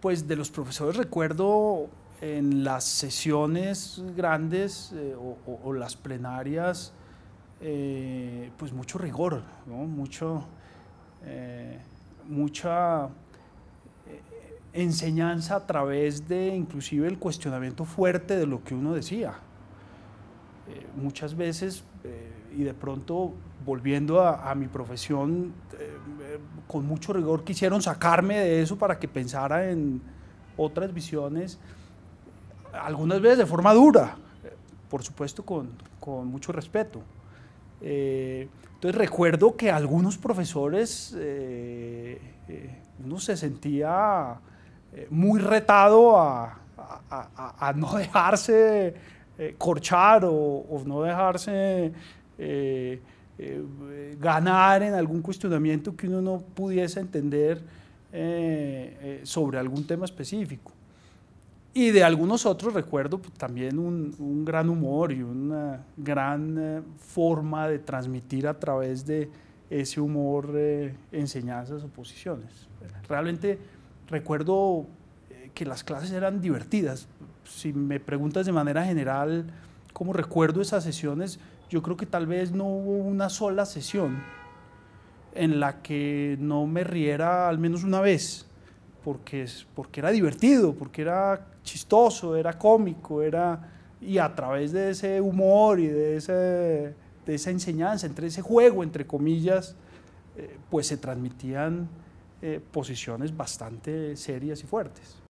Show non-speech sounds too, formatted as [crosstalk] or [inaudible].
pues de los profesores recuerdo en las sesiones grandes eh, o, las plenarias, eh, pues mucho rigor, mucho, eh, mucha enseñanza a través de inclusive el cuestionamiento fuerte de lo que uno decía. muchas veces, y de pronto volviendo a, a mi profesión, con mucho rigor quisieron sacarme de eso para que pensara en otras visiones, algunas veces de forma dura, por supuesto con, mucho respeto. Eh, entonces recuerdo que algunos profesores, eh, eh, uno se sentía muy retado a, no [laughs] dejarse corchar o, o no dejarse eh, ganar en algún cuestionamiento que uno no pudiese entender eh, eh, sobre algún tema específico. Y de algunos otros recuerdo pues, también un, un, gran humor y una gran forma de transmitir a través de ese humor enseñanzas o posiciones. Realmente recuerdo que las clases eran divertidas. Si me preguntas de manera general cómo recuerdo esas sesiones, yo creo que tal vez no hubo una sola sesión en la que no me riera al menos una vez, porque, porque era divertido, porque era chistoso, era cómico, era, y a través de ese humor y de, esa enseñanza, entre ese juego, entre comillas, eh, pues se transmitían eh, posiciones bastante serias y fuertes.